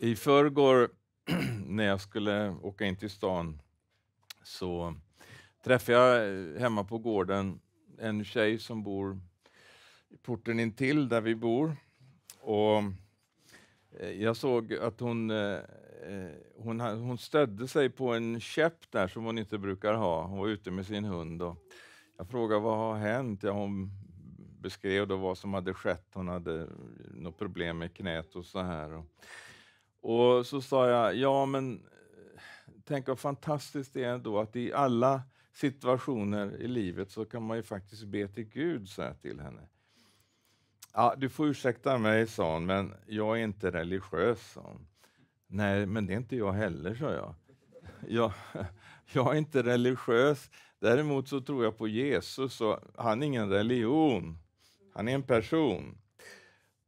I förrgår när jag skulle åka in till stan så träffade jag hemma på gården en tjej som bor i porten intill där vi bor. Och eh, jag såg att hon, eh, eh, hon, hon stödde sig på en käpp där som hon inte brukar ha. Hon var ute med sin hund. Och jag frågade vad har hänt? Ja, hon beskrev då vad som hade skett. Hon hade något problem med knät och så här. Och och så sa jag, ja men eh, tänk vad fantastiskt det är ändå att i alla situationer i livet så kan man ju faktiskt be till Gud, sa jag till henne. Ja, du får ursäkta mig, sa hon, men jag är inte religiös, sa hon. Nej, men det är inte jag heller, sa jag. jag. Jag är inte religiös. Däremot så tror jag på Jesus och han är ingen religion. Han är en person.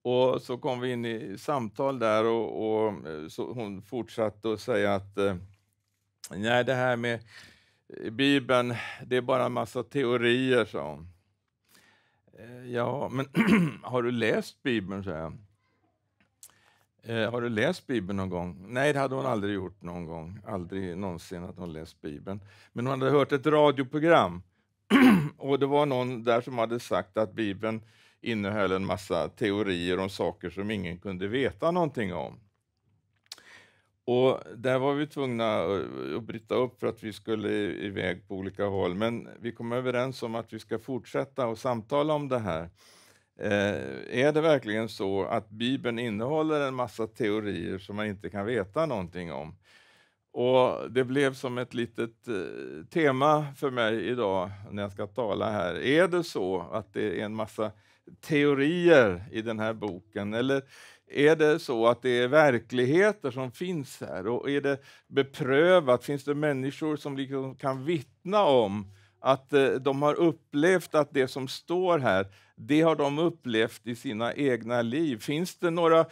Och så kom vi in i samtal där och, och eh, hon fortsatte att säga att eh, nej, det här med eh, Bibeln, det är bara en massa teorier, sa hon. Ja, men har du läst Bibeln, sa jag. Har du läst Bibeln någon gång? Nej, det hade hon aldrig gjort någon gång. Aldrig någonsin att hon läst Bibeln. Men hon hade hört ett radioprogram och det var någon där som hade sagt att Bibeln innehöll en massa teorier om saker som ingen kunde veta någonting om. Och där var vi tvungna eh, att bryta upp för att vi skulle iväg på olika håll, men vi kom överens om att vi ska fortsätta och samtala om det här. Eh, är det verkligen så att Bibeln innehåller en massa teorier som man inte kan veta någonting om? Och Det blev som ett litet eh, tema för mig idag när jag ska tala här. Är det så att det är en massa teorier i den här boken? Eller är det så att det är verkligheter som finns här? Och är det beprövat? Finns det människor som liksom kan vittna om att eh, de har upplevt att det som står här, det har de upplevt i sina egna liv. Finns det några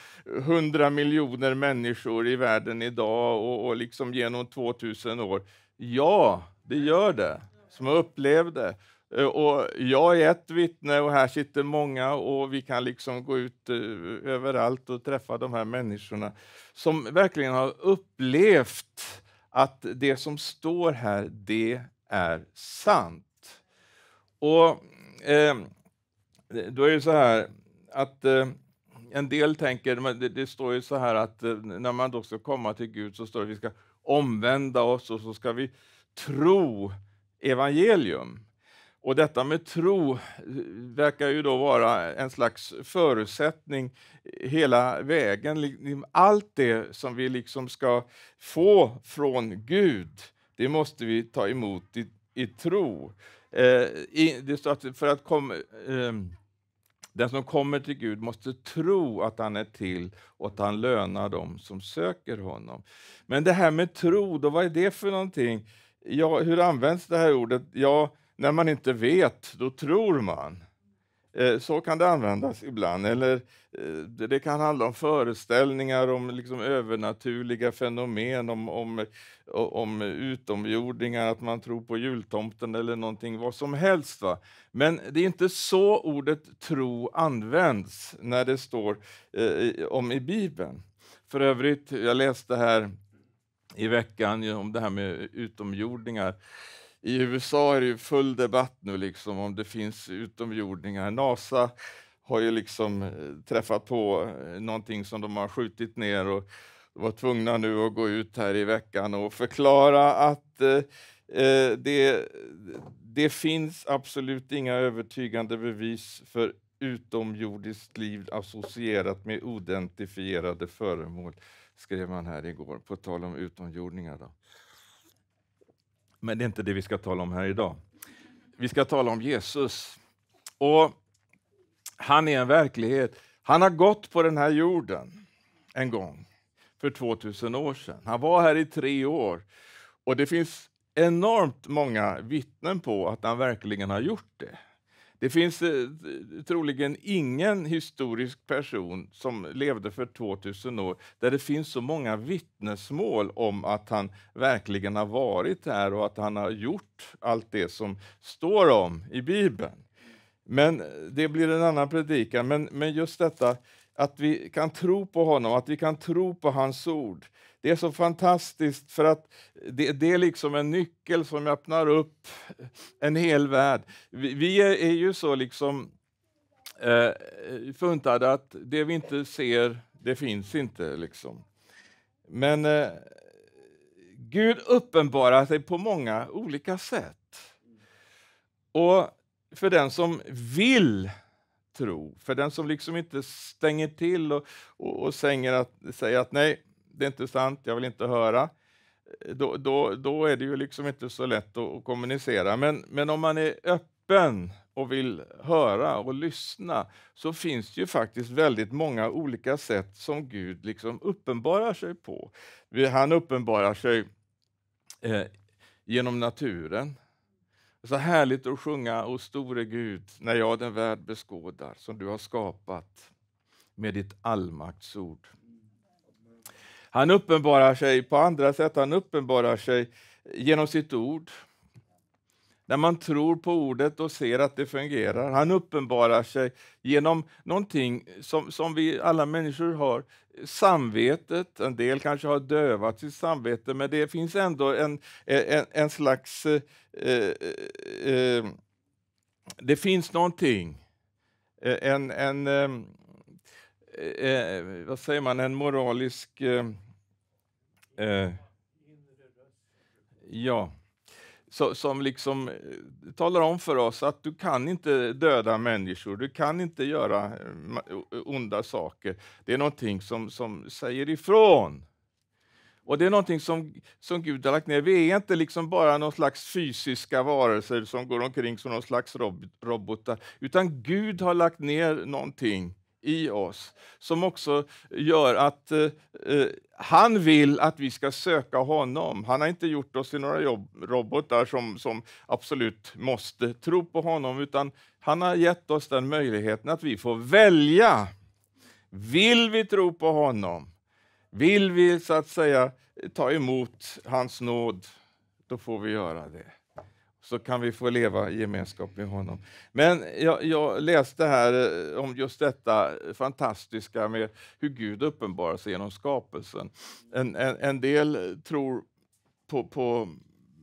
hundra miljoner människor i världen idag och, och liksom genom 2000 år? Ja, det gör det, som har upplevt det. Eh, och jag är ett vittne och här sitter många och vi kan liksom gå ut eh, överallt och träffa de här människorna som verkligen har upplevt att det som står här, det är sant. Och eh, då är det så här att eh, en del tänker, det, det, står ju så här att eh, när man då ska komma till Gud så står det att vi ska omvända oss och så ska vi tro evangelium. Och detta med tro eh, verkar ju då vara en slags förutsättning hela vägen. Allt det som vi liksom ska få från Gud, det måste vi ta emot i, i tro. Eh, i, det står att för att kom, eh, den som kommer till Gud måste tro att han är till och att han lönar dem som söker honom. Men det här med tro, då, vad är det för någonting? Ja, hur används det här ordet? Ja, när man inte vet, då tror man. Eh, så kan det användas ibland. Eller eh, Det kan handla om föreställningar om liksom övernaturliga fenomen, om, om, om utomjordingar, att man tror på jultomten eller någonting, vad som helst. Va? Men det är inte så ordet tro används när det står eh, om i Bibeln. För övrigt, jag läste här i veckan om det här med utomjordingar i USA är det ju full debatt nu liksom om det finns utomjordingar. NASA har ju liksom eh, träffat på eh, någonting som de har skjutit ner och var tvungna nu att gå ut här i veckan och förklara att eh, eh, det, det finns absolut inga övertygande bevis för utomjordiskt liv associerat med oidentifierade föremål, skrev man här igår, på tal om utomjordingar. Då. Men det är inte det vi ska tala om här idag. Vi ska tala om Jesus. Och Han är en verklighet. Han har gått på den här jorden en gång för 2000 år sedan. Han var här i tre år. Och det finns enormt många vittnen på att han verkligen har gjort det. Det finns eh, troligen ingen historisk person som levde för 2000 år där det finns så många vittnesmål om att han verkligen har varit här och att han har gjort allt det som står om i Bibeln. Men eh, det blir en annan predikan. Men, men just detta att vi kan tro på honom, att vi kan tro på hans ord det är så fantastiskt för att det, det, är liksom en nyckel som öppnar upp en hel värld. Vi, vi är, är, ju så liksom eh, funtade att det vi inte ser, det finns inte. Liksom. Men eh, Gud uppenbarar sig på många olika sätt. Och för den som vill tro, för den som liksom inte stänger till och, och, och säger, att, säger att nej, det är inte sant, jag vill inte höra. Då, då, då är det ju liksom inte så lätt att, att kommunicera. Men, men om man är öppen och vill höra och lyssna så finns det ju faktiskt väldigt många olika sätt som Gud liksom uppenbarar sig på. Han uppenbarar sig eh, genom naturen. Så härligt att sjunga O store Gud, när jag den värld beskådar som du har skapat med ditt allmaktsord. Han uppenbarar sig på andra sätt. Han uppenbarar sig genom sitt ord. När man tror på ordet och ser att det fungerar. Han uppenbarar sig genom någonting som, som vi alla människor har, samvetet. En del kanske har dövat sitt samvete, men det finns ändå en, en, en slags... Eh, eh, eh det finns någonting. Eh, en, en eh, eh, vad säger man, en moralisk Eh, ja. Så, som liksom eh, talar om för oss att du kan inte döda människor, du kan inte göra eh, onda saker. Det är någonting som, som säger ifrån. Och det är någonting som, som Gud har lagt ner. Vi är inte liksom bara någon slags fysiska varelser som går omkring som någon slags rob robotar, utan Gud har lagt ner någonting i oss som också gör att eh, eh, han vill att vi ska söka honom. Han har inte gjort oss till några jobb, robotar som, som absolut måste tro på honom utan han har gett oss den möjligheten att vi får välja. Vill vi tro på honom? Vill vi så att säga ta emot hans nåd? Då får vi göra det så kan vi få leva i gemenskap med honom. Men jag, jag, läste här eh, om just detta fantastiska med hur Gud uppenbarar sig genom skapelsen. En, en, en del tror på, på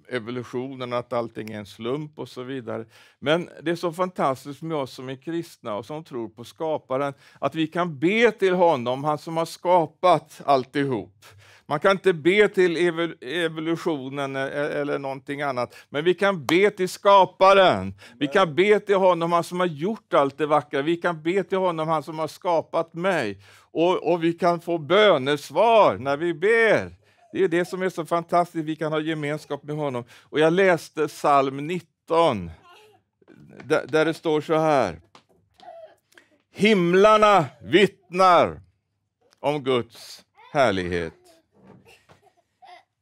evolutionen, att allting är en slump och så vidare. Men det är så fantastiskt med oss som är kristna och som tror på skaparen, att vi kan be till honom, han som har skapat alltihop. Man kan inte be till evolutionen e-, e-, eller någonting annat, men vi kan be till skaparen. Vi kan be till honom, han som har gjort allt det vackra. Vi kan be till honom, han som har skapat mig. Och, och vi kan få bönesvar när vi ber. Det är det som är så fantastiskt, vi kan ha gemenskap med honom. Och jag läste psalm 19, där, där det står så här. Himlarna vittnar om Guds härlighet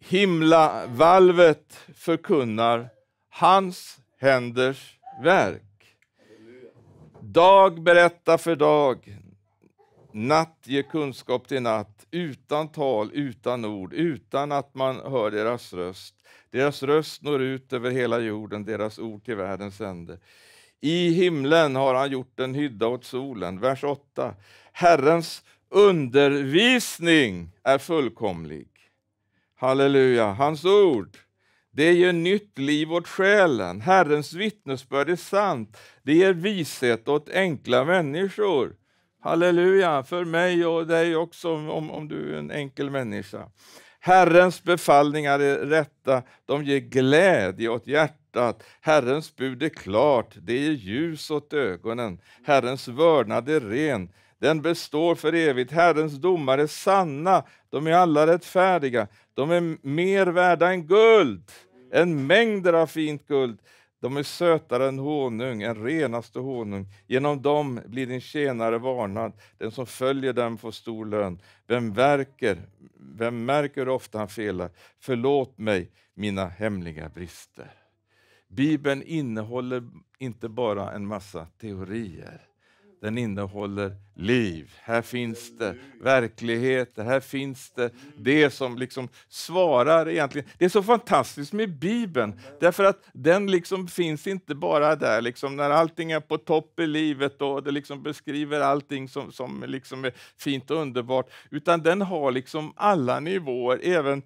Himlavalvet förkunnar hans händers verk. Dag berättar för dag, natt ger kunskap till natt, utan tal, utan ord, utan att man hör deras röst. Deras röst når ut över hela jorden, deras ord till världens ände. I himlen har han gjort en hydda åt solen. Vers 8. Herrens undervisning är fullkomlig. Halleluja, hans ord. Det ger nytt liv åt själen. Herrens vittnesbörd är sant. Det ger vishet åt enkla människor. Halleluja, för mig och dig också, om, om du är en enkel människa. Herrens befallningar är rätta, de ger glädje åt hjärtat. Herrens bud är klart, det ger ljus åt ögonen. Herrens vördnad är ren, den består för evigt. Herrens domar är sanna, de är alla rättfärdiga. De är mer värda än guld, än mängder av fint guld. De är sötare än honung, än renaste honung. Genom dem blir din tjänare varnad. Den som följer dem får stor lön. Vem, märker vem märker ofta han felar? Förlåt mig mina hemliga brister. Bibeln innehåller inte bara en massa teorier. Den innehåller liv. Här finns det Verklighet. här finns det det som liksom svarar egentligen. Det är så fantastiskt med Bibeln, därför att den liksom finns inte bara där liksom när allting är på topp i livet och det liksom beskriver allting som, som liksom är fint och underbart, utan den har liksom alla nivåer, även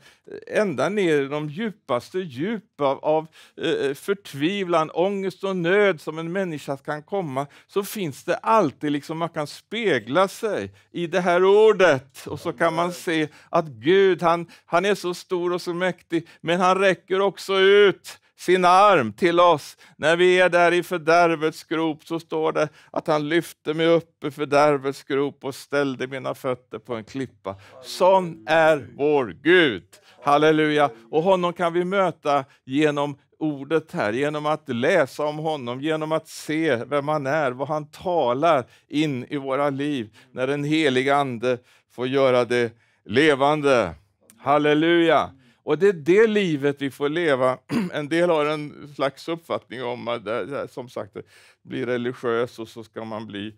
eh, ända ner i de djupaste djup av, av eh, eh, förtvivlan, ångest och nöd som en människa kan komma, så finns det alltid, liksom man kan spela spegla sig i det här ordet. Och så kan man se att Gud, han, han är så stor och så mäktig, men han räcker också ut sin arm till oss. När vi är där i fördärvets grop så står det att han lyfte mig upp ur fördärvets grop och ställde mina fötter på en klippa. Sån är vår Gud. Halleluja! Och honom kan vi möta genom ordet här, genom att läsa om honom, genom att se vem han är, vad han talar in i våra liv, när den heliga Ande får göra det levande. Halleluja! Och det är det livet vi får leva. En del har en slags uppfattning om att som sagt, bli religiös och så ska man bli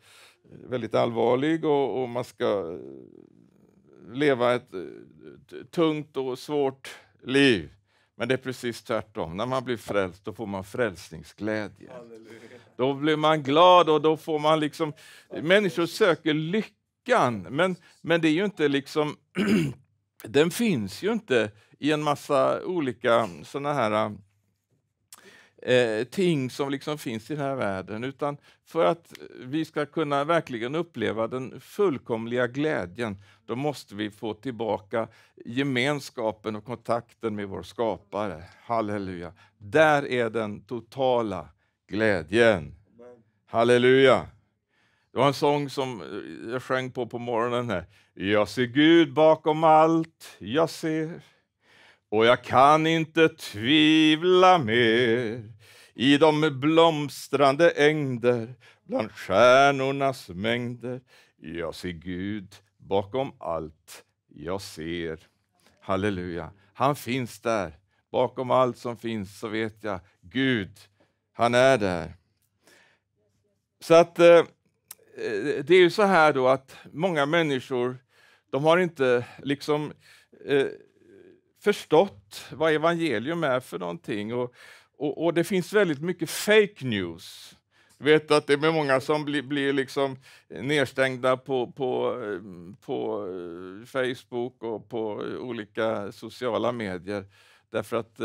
väldigt allvarlig och, och man ska leva ett tungt och svårt liv. Men det är precis tvärtom. När man blir frälst då får man frälsningsglädje. Halleluja. Då blir man glad och då får man liksom... Människor söker lyckan, men, men det är ju inte liksom... den finns ju inte i en massa olika såna här eh, ting som liksom finns i den här världen. Utan för att vi ska kunna verkligen uppleva den fullkomliga glädjen då måste vi få tillbaka gemenskapen och kontakten med vår skapare. Halleluja. Där är den totala glädjen. Halleluja. Det var en sång som eh, jag sjöng på på morgonen. här. Jag ser Gud bakom allt jag ser och jag kan inte tvivla mer i de blomstrande ängder bland stjärnornas mängder. Jag ser Gud bakom allt jag ser. Halleluja. Han finns där. Bakom allt som finns så vet jag Gud, han är där. Så att eh, eh, det är ju så här då att många människor, de har inte liksom eh, förstått vad evangelium är för någonting. Och, och, och, det finns väldigt mycket fake news vet att det är många som blir, blir liksom nedstängda på, på, eh, på eh, Facebook och på eh, olika sociala medier därför att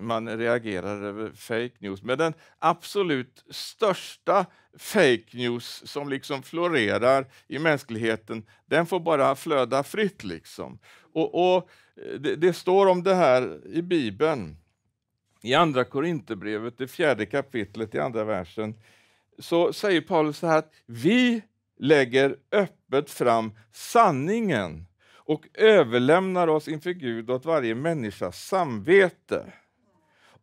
man reagerar över fake news. Men den absolut största fake news som liksom florerar i mänskligheten, den får bara flöda fritt. liksom. Och, och det, det står om det här i Bibeln. I Andra Korinthierbrevet, det fjärde kapitlet, i andra versen, så säger Paulus så här att vi lägger öppet fram sanningen och överlämnar oss inför Gud åt varje människas samvete.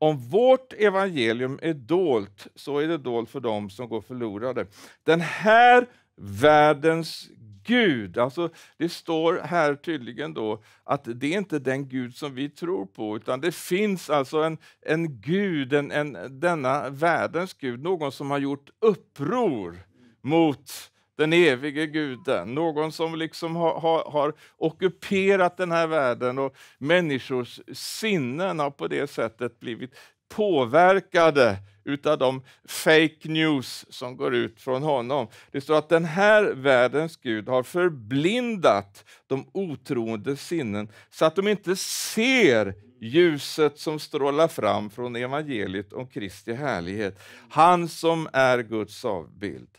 Om vårt evangelium är dolt, så är det dolt för dem som går förlorade. Den här världens Gud. Alltså, det står här tydligen då att det är inte den Gud som vi tror på, utan det finns alltså en, en Gud, en, en, denna världens Gud, någon som har gjort uppror mot den evige guden, någon som liksom har, har, har ockuperat den här världen och människors sinnen har på det sättet blivit påverkade utav de fake news som går ut från honom. Det står att den här världens Gud har förblindat de otroende sinnen så att de inte ser ljuset som strålar fram från evangeliet om Kristi härlighet. Han som är Guds avbild.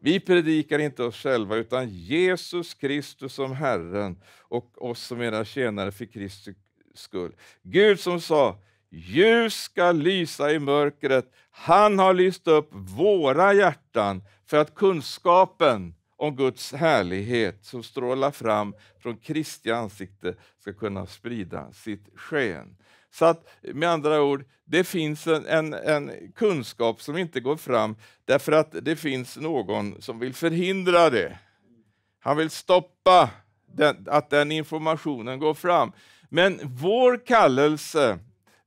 Vi predikar inte oss själva, utan Jesus Kristus som Herren och oss som era tjänare för Kristi skull. Gud som sa Ljus ska lysa i mörkret. Han har lyst upp våra hjärtan för att kunskapen om Guds härlighet som strålar fram från Kristi ansikte ska kunna sprida sitt sken. Så att, med andra ord, det finns en, en, en, kunskap som inte går fram därför att det finns någon som vill förhindra det. Han vill stoppa den, att den informationen går fram. Men vår kallelse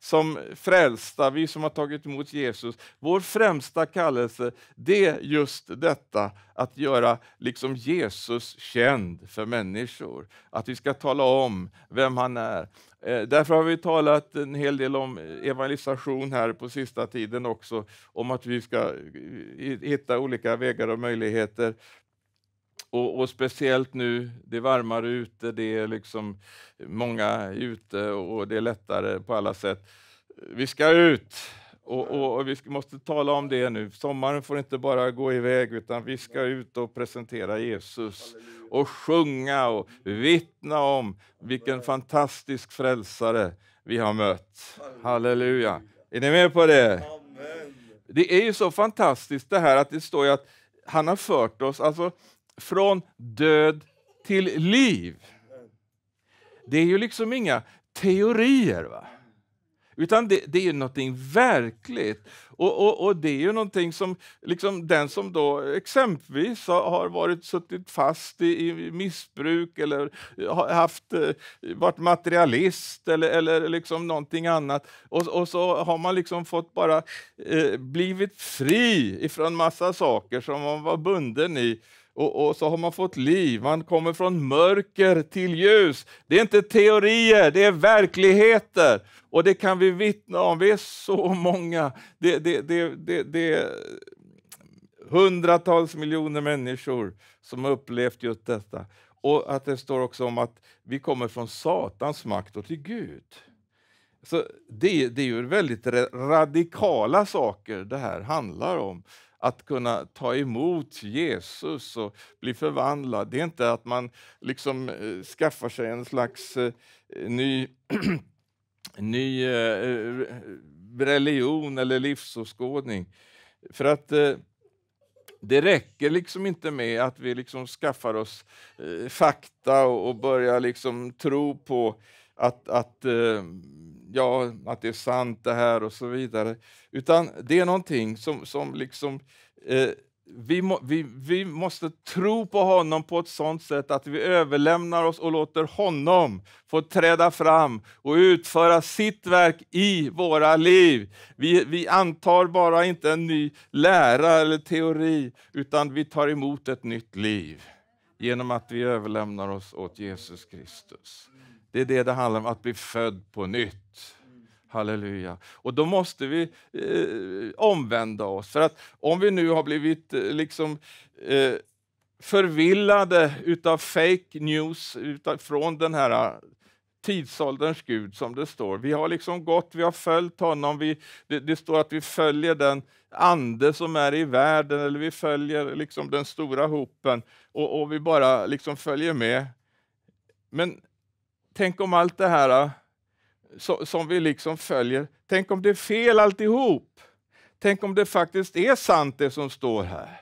som frälsta, vi som har tagit emot Jesus, vår främsta kallelse det är just detta att göra liksom Jesus känd för människor. Att vi ska tala om vem han är. Eh, därför har vi talat en hel del om evangelisation här på sista tiden också, om att vi ska eh, hitta olika vägar och möjligheter och, och, speciellt nu, det är varmare ute, det är liksom många ute och det är lättare på alla sätt. Vi ska ut! Och, och, och vi måste tala om det nu. Sommaren får inte bara gå iväg, utan vi ska ut och presentera Jesus och sjunga och vittna om vilken fantastisk frälsare vi har mött. Halleluja! Är ni med på det? Det är ju så fantastiskt det här att det står att han har fört oss. Alltså, från död till liv. Det är ju liksom inga teorier. va? Utan det, det, är ju någonting verkligt. Och, och, och, det är ju någonting som liksom, den som då exempelvis har varit suttit fast i, i missbruk eller haft, eh, varit materialist eller, eller liksom någonting annat och, och så har man liksom fått bara eh, blivit fri ifrån massa saker som man var bunden i och, och, så har man fått liv. Man kommer från mörker till ljus. Det är inte teorier, det är verkligheter. Och det kan vi vittna om. Vi är så många. Det, det, det, det, det är hundratals miljoner människor som har upplevt just detta. Och att det står också om att vi kommer från Satans makt och till Gud. Så det, det är ju väldigt radikala saker det här handlar om att kunna ta emot Jesus och bli förvandlad. Det är inte att man liksom eh, skaffar sig en slags eh, ny, ny eh, religion eller livsåskådning. För att det räcker liksom inte med att vi liksom skaffar oss fakta och börjar liksom tro på att, att, eh, ja, att det är sant det här och så vidare. Utan det är någonting som, som liksom... Eh, vi, må, vi, vi måste tro på honom på ett sånt sätt att vi överlämnar oss och låter honom få träda fram och utföra sitt verk i våra liv. Vi, vi antar bara inte en ny lära eller teori, utan vi tar emot ett nytt liv genom att vi överlämnar oss åt Jesus Kristus. Det är det det handlar om, att bli född på nytt. Halleluja. Och då måste vi eh, omvända oss. För att om vi nu har blivit eh, liksom eh, förvillade av fake news utav, från den här eh, tidsålderns Gud, som det står. Vi har liksom gått, vi har följt honom. Vi, det, det, står att vi följer den ande som är i världen, eller vi följer liksom den stora hopen och, och vi bara liksom följer med. Men tänk om allt det här äh, som vi liksom följer, tänk om det är fel alltihop. Tänk om det faktiskt är sant det som står här.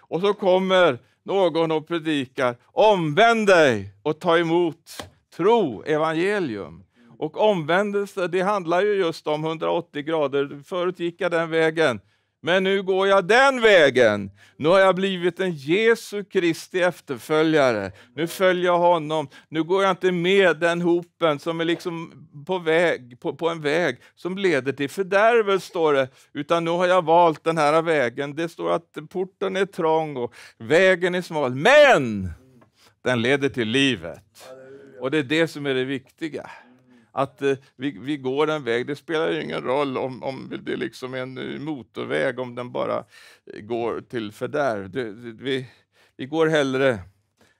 Och så kommer någon och predikar, omvänd dig och ta emot tro, evangelium. Och omvändelse, det handlar ju just om 180 grader. Förut gick jag den vägen, men nu går jag den vägen. Nu har jag blivit en Jesu Kristi efterföljare. Nu följer jag honom. Nu går jag inte med den hopen som är liksom på, väg, på, på en väg som leder till fördärvet, står det. Utan nu har jag valt den här vägen. Det står att porten är trång och vägen är smal. Men den leder till livet. Och det är det som är det viktiga att eh, vi, vi går en väg, det spelar ju ingen roll om, om det liksom är en motorväg, om den bara eh, går till fördärv. Det, det, vi, vi går hellre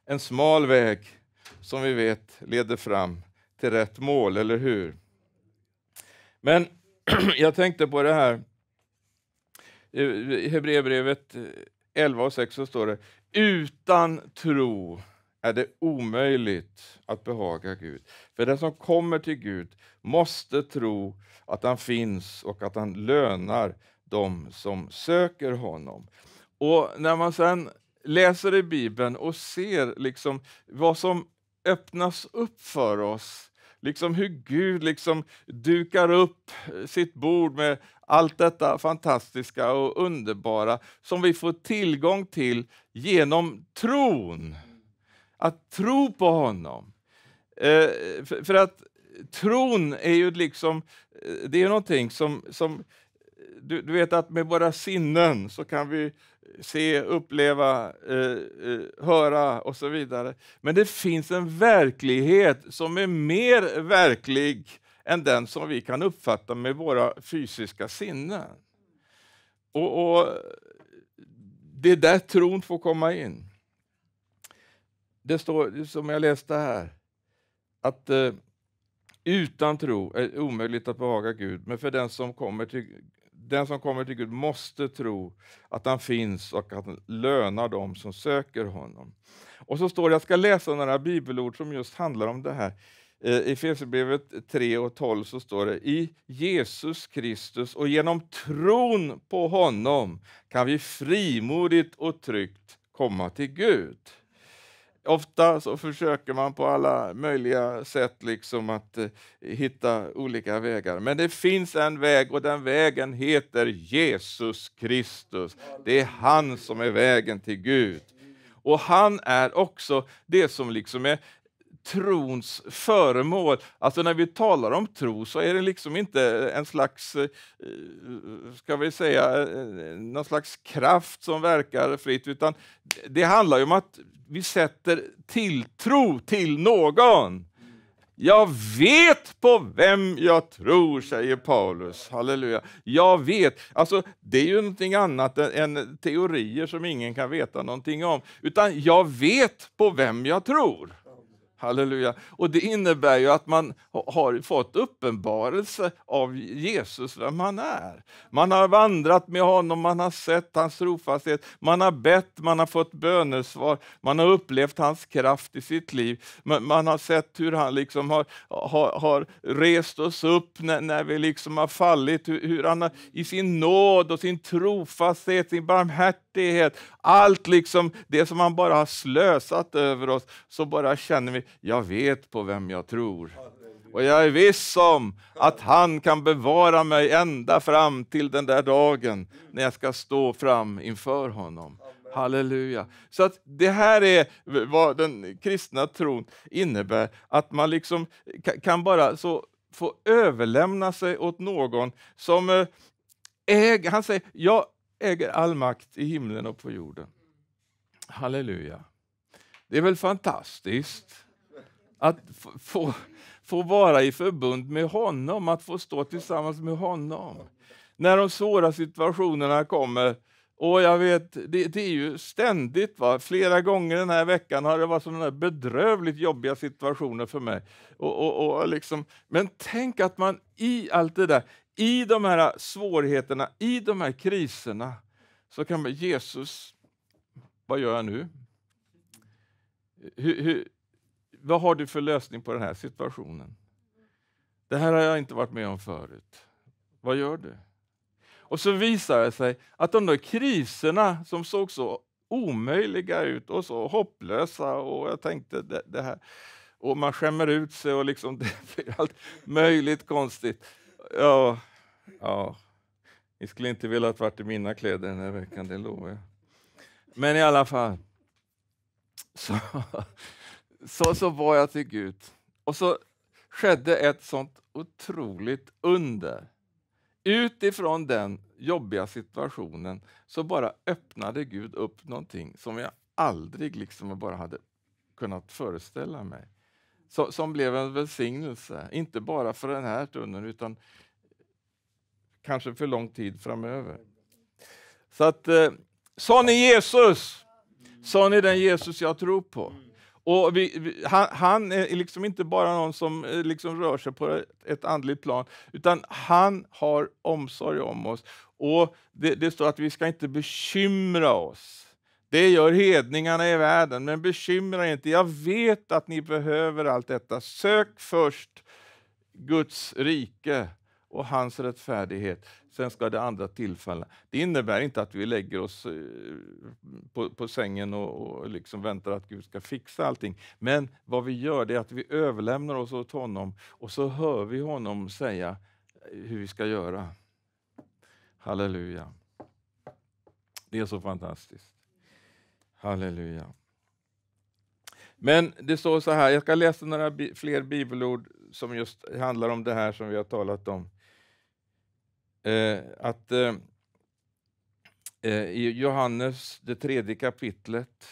en smal väg som vi vet leder fram till rätt mål, eller hur? Men jag tänkte på det här, i Hebreerbrevet 11 eh, och 6 så står det utan tro är det omöjligt att behaga Gud. För den som kommer till Gud måste tro att han finns och att han lönar dem som söker honom. Och när man sen läser i Bibeln och ser liksom vad som öppnas upp för oss liksom hur Gud liksom dukar upp sitt bord med allt detta fantastiska och underbara som vi får tillgång till genom tron att tro på honom. Eh, för, för, att tron är ju liksom, eh, det är någonting som, som du, du vet att med våra sinnen så kan vi se, uppleva, eh, eh, höra och så vidare. Men det finns en verklighet som är mer verklig än den som vi kan uppfatta med våra fysiska sinnen. Och, och Det är där tron får komma in det står, som jag läste här, att eh, utan tro är omöjligt att behaga Gud, men för den som kommer till den som kommer till Gud måste tro att han finns och att han lönar dem som söker honom. Och så står det, jag ska läsa några bibelord som just handlar om det här. Eh, I Efesierbrevet 3 och 12 så står det i Jesus Kristus och genom tron på honom kan vi frimodigt och tryggt komma till Gud ofta så försöker man på alla möjliga sätt liksom att eh, hitta olika vägar. Men det finns en väg och den vägen heter Jesus Kristus. Det är han som är vägen till Gud. Och han är också det som liksom är trons föremål. Alltså när vi talar om tro så är det liksom inte en slags, eh, eh, ska vi säga, eh, någon slags kraft som verkar fritt, utan det handlar ju om att vi sätter tilltro till någon. Jag vet på vem jag tror, säger Paulus. Halleluja. Jag vet. Alltså, det är ju någonting annat än teorier som ingen kan veta någonting om. Utan jag vet på vem jag tror. Halleluja. Och det innebär ju att man har fått uppenbarelse av Jesus, vem han är. Man har vandrat med honom, man har sett hans trofasthet, man har bett, man har fått bönesvar, man har upplevt hans kraft i sitt liv. Man, har sett hur han liksom har, har, har rest oss upp när, när vi liksom har fallit, hur, hur han har, i sin nåd och sin trofasthet, sin barmhärtighet, allt liksom det som han bara har slösat över oss, så bara känner vi, jag vet på vem jag tror. Och jag är viss om att han kan bevara mig ända fram till den där dagen när jag ska stå fram inför honom. Halleluja. Så att det här är vad den kristna tron innebär, att man liksom kan bara så få överlämna sig åt någon som eh, äger, han säger, jag äger all makt i himlen och på jorden. Halleluja. Det är väl fantastiskt att få, få vara i förbund med honom, att få stå tillsammans med honom. När de svåra situationerna kommer, och jag vet, det, det, är ju ständigt. Va? Flera gånger den här veckan har det varit sådana bedrövligt jobbiga situationer för mig. Och, och, och liksom, men tänk att man i allt det där i de här svårigheterna, i de här kriserna, så kan man Jesus, vad gör jag nu? Hur, hur, vad har du för lösning på den här situationen? Det här har jag inte varit med om förut. Vad gör du? Och så visar det sig att de där kriserna som såg så omöjliga ut och så hopplösa och jag tänkte det, det här och man skämmer ut sig och liksom det blir allt möjligt konstigt. Ja, ja. Ni skulle inte vilja att varit i mina kläder den här veckan, det lovar jag. Men i alla fall. Så, så, så var jag till Gud. Och så skedde ett sånt otroligt under. Utifrån den jobbiga situationen så bara öppnade Gud upp någonting som jag aldrig liksom bara hade kunnat föreställa mig. Så, som blev en välsignelse, inte bara för den här stunden utan kanske för lång tid framöver. Så att, eh, sa ni Jesus? Sa ni den Jesus jag tror på? Och vi, vi, han, han, är liksom inte bara någon som eh, liksom rör sig på ett andligt plan, utan han har omsorg om oss. Och det, det står att vi ska inte bekymra oss. Det gör hedningarna i världen, men bekymra er inte. Jag vet att ni behöver allt detta. Sök först Guds rike och hans rättfärdighet. Sen ska det andra tillfalla. Det innebär inte att vi lägger oss eh, på, på sängen och, och liksom väntar att Gud ska fixa allting. Men vad vi gör är att vi överlämnar oss åt honom och så hör vi honom säga hur vi ska göra. Halleluja. Det är så fantastiskt. Halleluja. Men det står så här, jag ska läsa några bi fler bibelord som just handlar om det här som vi har talat om. Eh, att eh, eh I Johannes, det tredje kapitlet,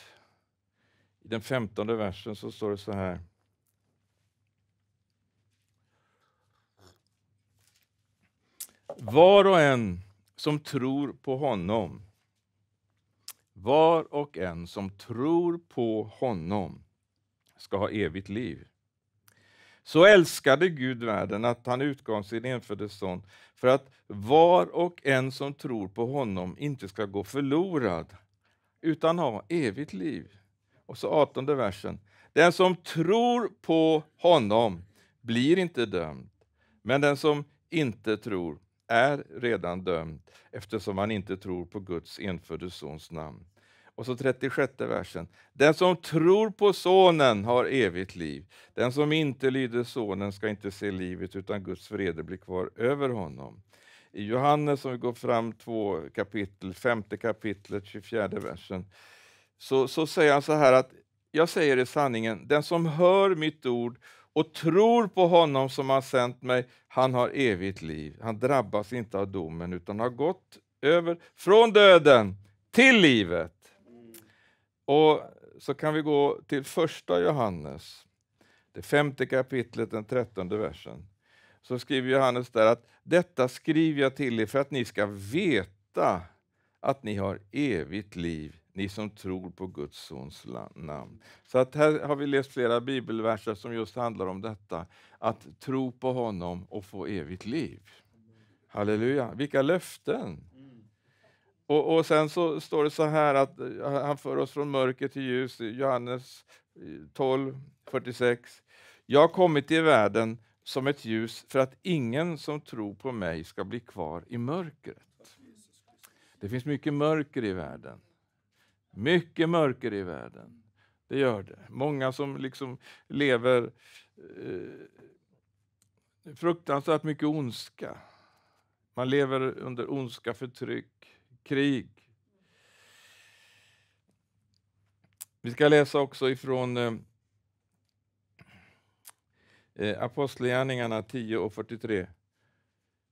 i den femtonde versen så står det så här. Var och en som tror på honom var och en som tror på honom ska ha evigt liv. Så älskade Gud världen att han utgav sin enfödde son för att var och en som tror på honom inte ska gå förlorad utan ha evigt liv. Och så 18 versen. Den som tror på honom blir inte dömd, men den som inte tror är redan dömd eftersom han inte tror på Guds enfödde sons namn. Och så 36 versen. Den som tror på Sonen har evigt liv. Den som inte lyder Sonen ska inte se livet, utan Guds vrede blir kvar över honom. I Johannes, om vi går fram två kapitel, femte kapitlet, 24 versen, så, så säger han så här att jag säger i sanningen, den som hör mitt ord och tror på honom som har sänt mig, han har evigt liv. Han drabbas inte av domen utan har gått över från döden till livet. Och så kan vi gå till första Johannes, det femte kapitlet, den trettonde versen. Så skriver Johannes där att detta skriver jag till er för att ni ska veta att ni har evigt liv ni som tror på Guds sons namn. Så att här har vi läst flera bibelverser som just handlar om detta, att tro på honom och få evigt liv. Halleluja! Vilka löften! Och, och sen så står det så här att eh, han för oss från mörker till ljus, Johannes 12, eh, 46. Jag har kommit i världen som ett ljus för att ingen som tror på mig ska bli kvar i mörkret. Det finns mycket mörker i världen. Mycket mörker i världen. Det gör det. Många som liksom lever eh, fruktansvärt mycket ondska. Man lever under ondska, förtryck, krig. Vi ska läsa också ifrån eh, eh Apostlagärningarna 10 och 43.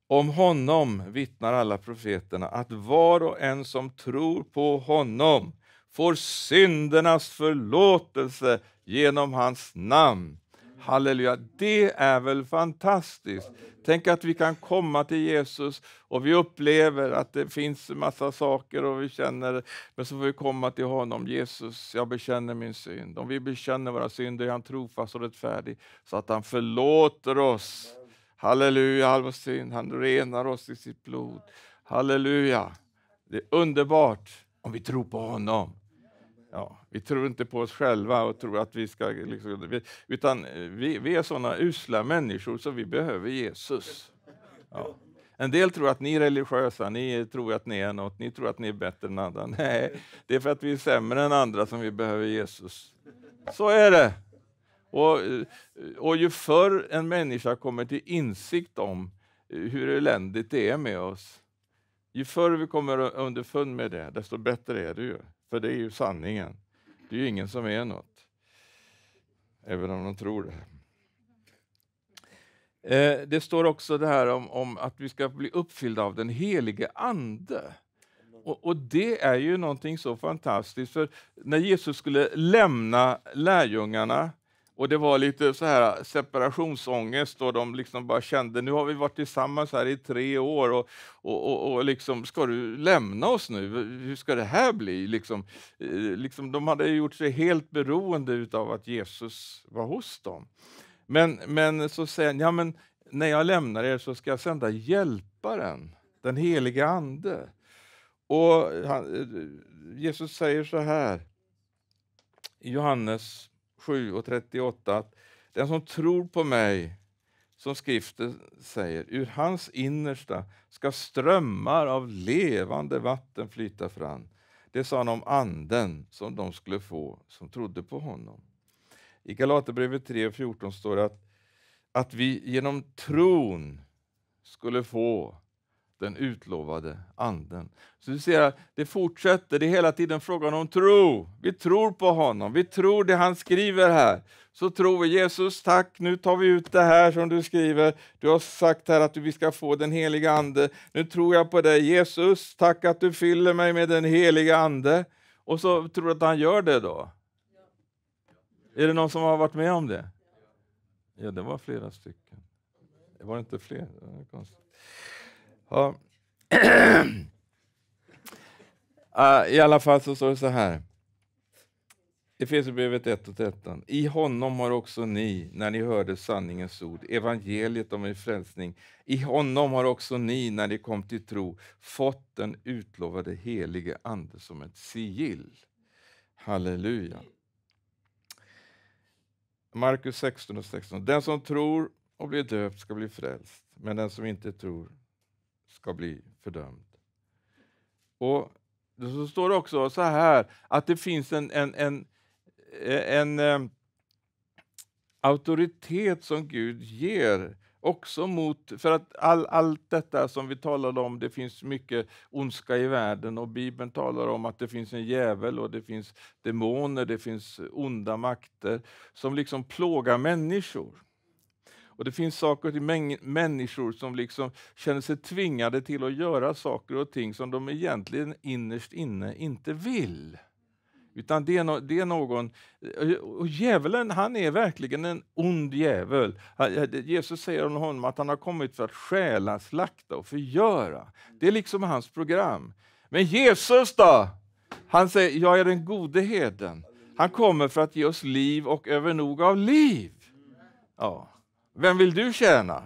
Om honom vittnar alla profeterna att var och en som tror på honom får syndernas förlåtelse genom hans namn. Halleluja, det är väl fantastiskt? Tänk att vi kan komma till Jesus och vi upplever att det finns en massa saker och vi känner, men så får vi komma till honom. Jesus, jag bekänner min synd. Om vi bekänner våra synder är han trofast och rättfärdig så att han förlåter oss. Halleluja, all vår synd. Han renar oss i sitt blod. Halleluja. Det är underbart om vi tror på honom ja, vi tror inte på oss själva och tror att vi ska... Liksom, utan eh, vi, vi är såna usla människor så vi behöver Jesus. Ja. En del tror att ni är religiösa, ni tror att ni är något, ni tror att ni är bättre än andra. Nej, det är för att vi är sämre än andra som vi behöver Jesus. Så är det! Och, eh, och ju förr en människa kommer till insikt om eh, hur eländigt det är med oss, ju förr vi kommer underfund med det, desto bättre är det ju. För det är ju sanningen. Det är ju ingen som är något. Även om de tror det. Eh, det står också det här om, om, att vi ska bli uppfyllda av den helige Ande. Och, och, det är ju någonting så fantastiskt, för när Jesus skulle lämna lärjungarna och det var lite så här äh, separationsångest och de liksom bara kände nu har vi varit tillsammans här i tre år och, och, och, och liksom, ska du lämna oss nu? Hur ska det här bli? Liksom, eh, liksom, de hade gjort sig helt beroende av att Jesus var hos dem. Men, men så säger han, ja, men när jag lämnar er så ska jag sända Hjälparen, den heliga Ande. Och han, eh, Jesus säger så här i Johannes 7 och 38 att den som tror på mig, som skriften säger, ur hans innersta ska strömmar av levande vatten flyta fram. Det sa han om anden som de skulle få som trodde på honom. I Galaterbrevet 3 och 14 står det att, att vi genom tron skulle få den utlovade anden. Så du ser det fortsätter, det är hela tiden frågan om tro. Vi tror på honom, vi tror det han skriver här. Så tror vi Jesus, tack, nu tar vi ut det här som du skriver. Du har sagt här att vi ska få den heliga ande. Nu tror jag på dig Jesus, tack att du fyller mig med den heliga ande. Och så tror du att han gör det då? Är det någon som har varit med om det? Ja, det var flera stycken. Det var inte fler. Det var konstigt. Ja. Ah, I alla fall så står det så här. Det finns i brevet 1 och 13. I honom har också ni, när ni hörde sanningens ord, evangeliet om er frälsning, i honom har också ni, när ni kom till tro, fått den utlovade helige Ande som ett sigill. Halleluja. Markus 16 och 16. Den som tror och blir döpt ska bli frälst, men den som inte tror ska bli fördömd. Och så står det också så här att det finns en, en, en, en, en eh, auktoritet som Gud ger också mot, för att all, allt detta som vi talade om, det finns mycket ondska i världen och Bibeln talar om att det finns en djävul och det finns demoner, det finns onda makter som liksom plågar människor. Och det finns saker och människor som liksom känner sig tvingade till att göra saker och ting som de egentligen innerst inne inte vill. Utan det är, no, det är, någon... Eh, och djävulen, han är verkligen en ond djävul. Eh, Jesus säger om honom att han har kommit för att stjäla, slakta och förgöra. Det är liksom hans program. Men Jesus då? Han säger, jag är den gode heden. Han kommer för att ge oss liv och övernog av liv. Ja. Vem vill du tjäna?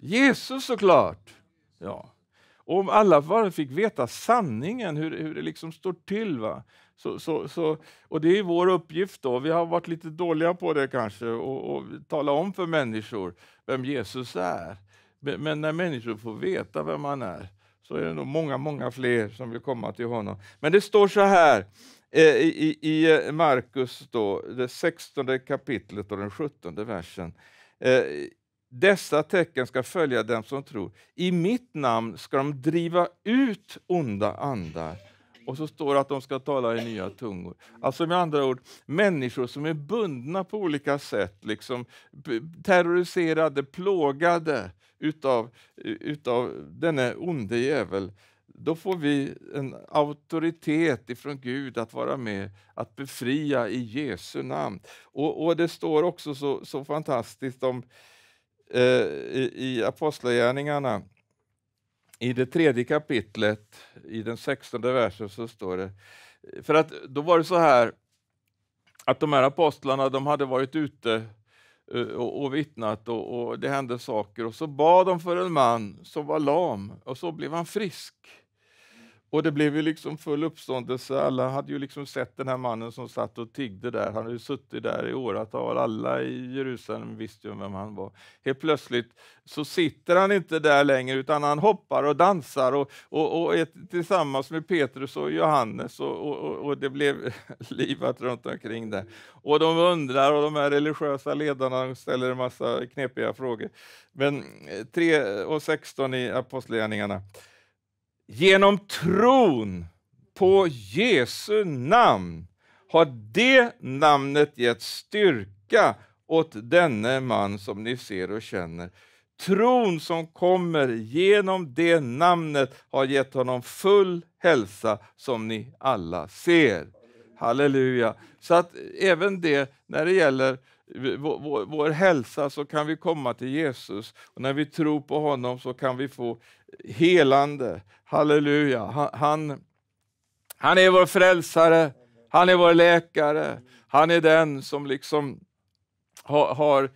Jesus såklart! Ja. Och om alla bara fick veta sanningen, hur, hur det liksom står till. Va? Så, så, så, och det är vår uppgift, då. vi har varit lite dåliga på det kanske, och, och tala om för människor vem Jesus är. Men när människor får veta vem han är, så är det nog många, många fler som vill komma till honom. Men det står så här, Eh, i, i eh, Markus, det 16 kapitlet och den 17 versen. Eh, dessa tecken ska följa dem som tror. I mitt namn ska de driva ut onda andar. Och så står det att de ska tala i nya tungor. Alltså med andra ord, människor som är bundna på olika sätt, liksom terroriserade, plågade utav, utav denne onde djävul då får vi en auktoritet ifrån Gud att vara med att befria i Jesu namn. Och, och det står också så, så fantastiskt om, eh, i, i Apostlagärningarna, i det tredje kapitlet, i den sextonde versen, så står det... För att då var det så här att de här apostlarna de hade varit ute eh, och, och vittnat och, och, det hände saker. Och så bad de för en man som var lam och så blev han frisk. Och det blev ju liksom full uppståndelse. Alla hade ju liksom sett den här mannen som satt och tiggde där. Han hade ju suttit där i åratal. Alla i Jerusalem visste ju vem han var. Helt plötsligt så sitter han inte där längre utan han hoppar och dansar och, och, och ett, tillsammans med Petrus och Johannes och, och, och det blev livat runt omkring där. Och de undrar och de här religiösa ledarna ställer en massa knepiga frågor. Men 3 och 16 i Apostlagärningarna. Genom tron på Jesu namn har det namnet gett styrka åt denne man som ni ser och känner. Tron som kommer genom det namnet har gett honom full hälsa som ni alla ser. Halleluja! Så att även det när det gäller vår, vår, vår hälsa så kan vi komma till Jesus och när vi tror på honom så kan vi få helande. Halleluja. Han, han, är vår frälsare, han är vår läkare, han är den som liksom har, har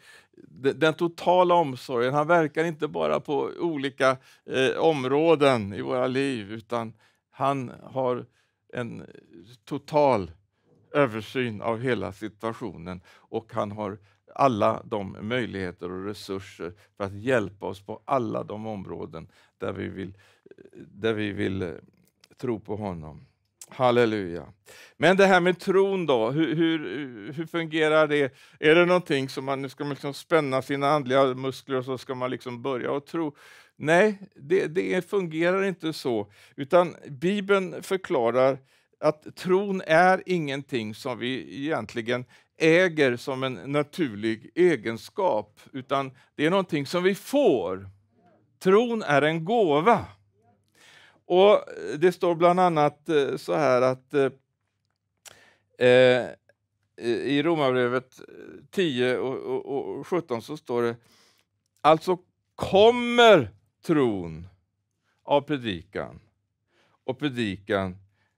den totala omsorgen. Han verkar inte bara på olika eh, områden i våra liv, utan han har en total översyn av hela situationen och han har alla de möjligheter och resurser för att hjälpa oss på alla de områden där vi vill, där vi vill eh, tro på honom. Halleluja. Men det här med tron då, hur, hur, hur fungerar det? Är det någonting som man, ska liksom spänna sina andliga muskler och så ska man liksom börja och tro? Nej, det, det fungerar inte så, utan Bibeln förklarar att tron är ingenting som vi egentligen äger som en naturlig egenskap, utan det är någonting som vi får. Tron är en gåva. Och eh, Det står bland annat eh, så här att eh, eh i Romarbrevet 10 och, och, och 17 så står det Alltså kommer tron av predikan och predikan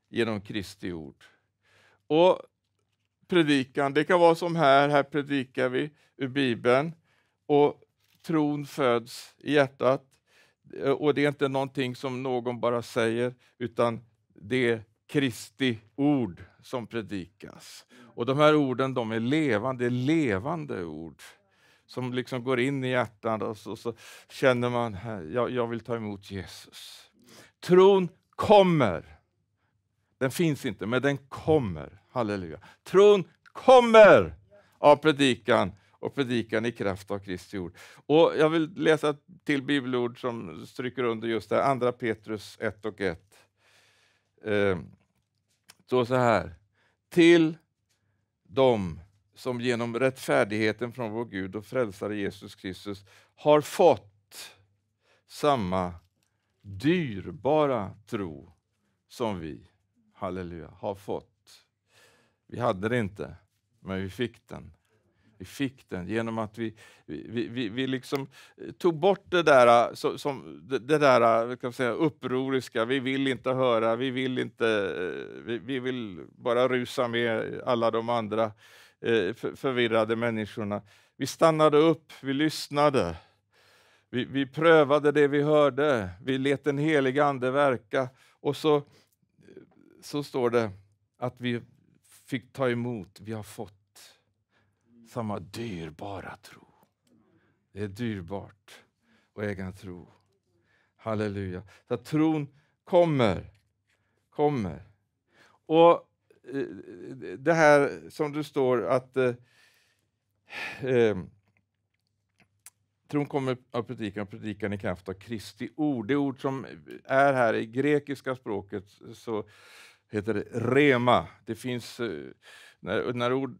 genom Kristi ord. Och predikan. Det kan vara som här, här predikar vi ur Bibeln och tron föds i hjärtat. Eh, och det är inte någonting som någon bara säger, utan det är Kristi ord som predikas. Och de här orden de är levande, det är levande ord som liksom går in i hjärtat och så, så känner man, jag, jag vill ta emot Jesus. Tron kommer den finns inte, men den kommer. Halleluja. Tron kommer av predikan och predikan i kraft av Kristi ord. Och jag vill läsa till bibelord som stryker under just det här, Andra Petrus 1 och 1. Eh, så här. Till dem som genom rättfärdigheten från vår Gud och frälsare Jesus Kristus har fått samma dyrbara tro som vi halleluja, har fått. Vi hade det inte, men vi fick den. Vi fick den genom att vi, vi, vi, vi liksom eh, tog bort det där, eh, som, som det där eh, kan säga, upproriska, vi vill inte höra, vi vill, inte, vi, vi vill bara rusa med alla de andra förvirrade människorna. Vi stannade upp, vi lyssnade, vi, vi prövade det vi hörde, vi lät den helige Ande verka och så så står det att vi fick ta emot, vi har fått samma dyrbara tro. Det är dyrbart att äga en tro. Halleluja. Så att tron kommer, kommer. Och eh, det här som du står att eh, eh, Tron kommer av predikan och predikan i kraft av Kristi ord. Det ord som är här i grekiska språket så heter rema. Det finns, eh, när, när, ord,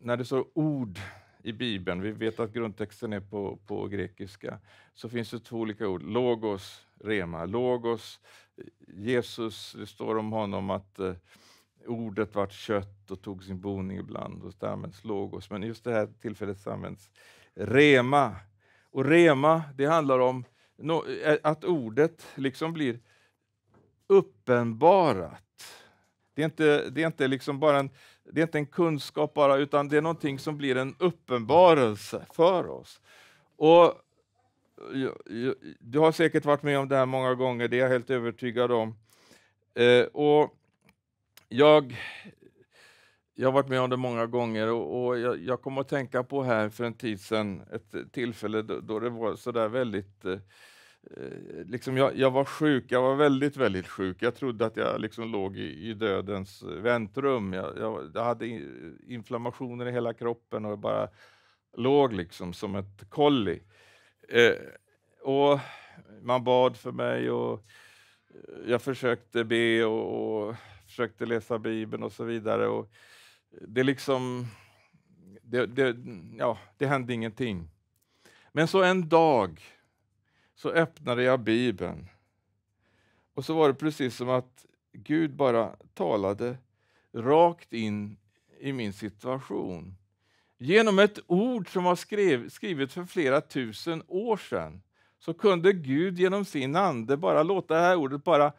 när det står ord i Bibeln, vi vet att grundtexten är på, på grekiska, så finns det två olika ord, logos, rema. Logos, Jesus, det står om honom att eh, ordet vart kött och tog sin boning ibland, och det används logos. Men just det här tillfället används rema. Och rema, det handlar om no, eh, att ordet liksom blir uppenbarat. Det är inte, det är inte, liksom bara en, det är inte en kunskap bara, utan det är någonting som blir en uppenbarelse för oss. Och eh, du har säkert varit med om det här många gånger, det är jag helt övertygad om. Eh, och jag, jag har varit med om det många gånger och, och jag, jag kom att tänka på här för en tid sedan ett tillfälle då, då det var sådär väldigt eh, Eh, liksom jag, jag, var sjuk, jag var väldigt, väldigt sjuk. Jag trodde att jag liksom låg i, i dödens eh, väntrum. Jag, jag, jag hade inflammationer i hela kroppen och bara låg liksom som ett kolli. Eh, och man bad för mig och eh, jag försökte be och, och, försökte läsa Bibeln och så vidare. Och det liksom... Det, det, ja, det hände ingenting. Men så en dag så öppnade jag Bibeln. Och så var det precis som att Gud bara talade rakt in i min situation. Genom ett ord som var skriv, skrivet för flera tusen år sedan så kunde Gud genom sin ande bara låta det här ordet bara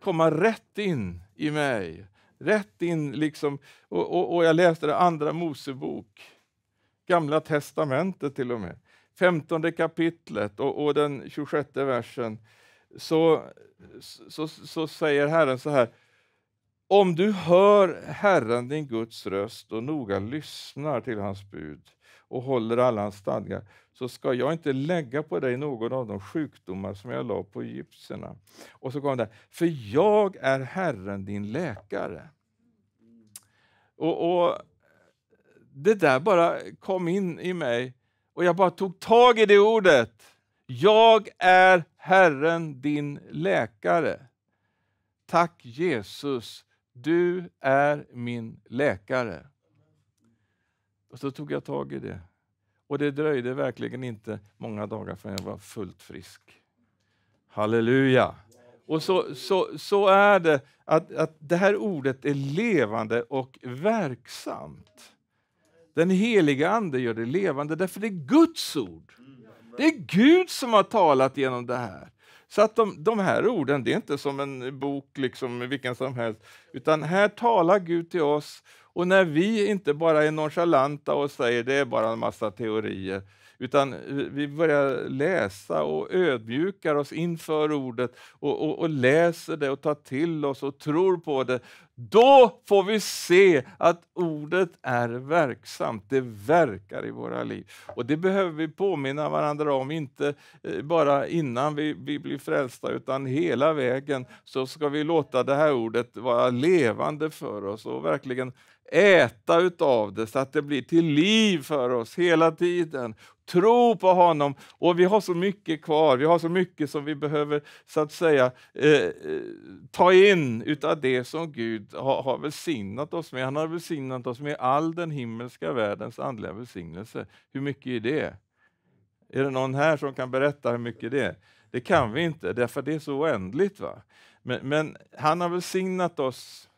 komma rätt in i mig. Rätt in liksom, och, och, och jag läste det andra Mosebok, Gamla testamentet till och med. 15 kapitlet och, och den 26 versen så, så, så säger Herren så här. Om du hör Herren din Guds röst och noga lyssnar till hans bud och håller alla hans stadgar så ska jag inte lägga på dig någon av de sjukdomar som jag la på egyptierna. Och så kom det, för jag är Herren din läkare. Och, och Det där bara kom in i mig och jag bara tog tag i det ordet. Jag är Herren din läkare. Tack Jesus, du är min läkare. Och så tog jag tag i det. Och det dröjde verkligen inte många dagar förrän jag var fullt frisk. Halleluja! Och så, så, så är det, att, att det här ordet är levande och verksamt. Den heliga Ande gör det levande, därför det är Guds ord. Det är Gud som har talat genom det här. Så att de, de här orden, det är inte som en bok liksom vilken som helst, utan här talar Gud till oss och när vi inte bara är nonchalanta och säger det är bara en massa teorier, utan vi börjar läsa och ödmjukar oss inför ordet och, och, och läser det och tar till oss och tror på det. Då får vi se att ordet är verksamt, det verkar i våra liv. Och Det behöver vi påminna varandra om, inte eh, bara innan vi, vi blir frälsta, utan hela vägen så ska vi låta det här ordet vara levande för oss och verkligen äta av det så att det blir till liv för oss hela tiden. Tro på honom och vi har så mycket kvar, vi har så mycket som vi behöver så att säga eh, eh ta in utav det som Gud har, har välsignat oss med. Han har välsignat oss med all den himmelska världens andliga välsignelse. Hur mycket är det? Är det någon här som kan berätta hur mycket det är? Det kan vi inte, därför det är så oändligt. Va? Men, men han har välsignat oss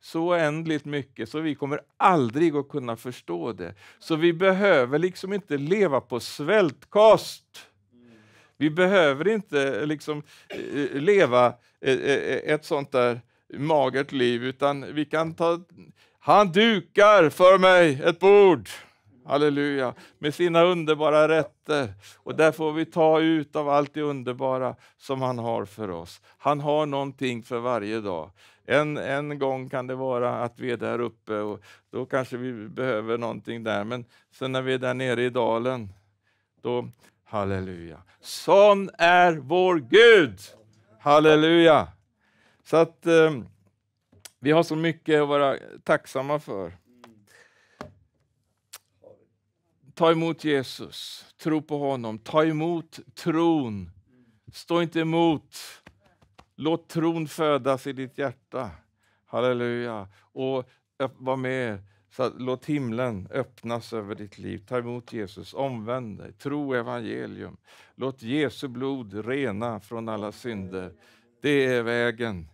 så oändligt mycket så vi kommer aldrig att kunna förstå det. Så vi behöver liksom inte leva på svältkost. Vi behöver inte eh, liksom eh, eh, leva ett sånt där magert liv, utan vi kan ta... Han dukar för mig ett bord, halleluja, med sina underbara rätter. Och där får vi ta ut av allt det underbara som han har för oss. Han har någonting för varje dag. En, en gång kan det vara att vi är där uppe och då kanske vi behöver någonting där. Men sen när vi är där nere i dalen, då halleluja. Sån är vår Gud! Halleluja! Så att eh, vi har så mycket att vara tacksamma för. Ta emot Jesus, tro på honom, ta emot tron. Stå inte emot Låt tron födas i ditt hjärta. Halleluja. Och var med så låt himlen öppnas över ditt liv. Ta emot Jesus, omvänd dig, tro evangelium. Låt Jesu blod rena från alla synder. Det är vägen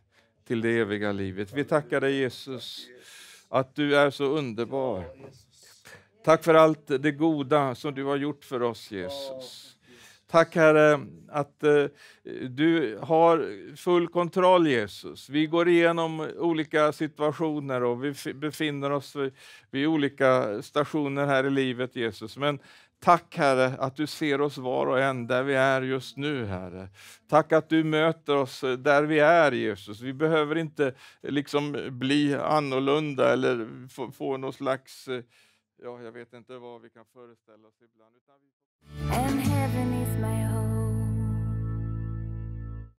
till det eviga livet. Vi tackar dig, Jesus, att du är så underbar. Tack för allt det goda som du har gjort för oss, Jesus. Tack Herre att eh, du har full kontroll Jesus. Vi går igenom olika situationer och vi befinner oss vid olika stationer här i livet Jesus. Men Tack Herre att du ser oss var och en där vi är just nu Herre. Tack att du möter oss där vi är Jesus. Vi behöver inte liksom bli annorlunda eller få, få någon slags, eh, ja jag vet inte vad vi kan föreställa oss ibland. Utan vi... And heaven is my home.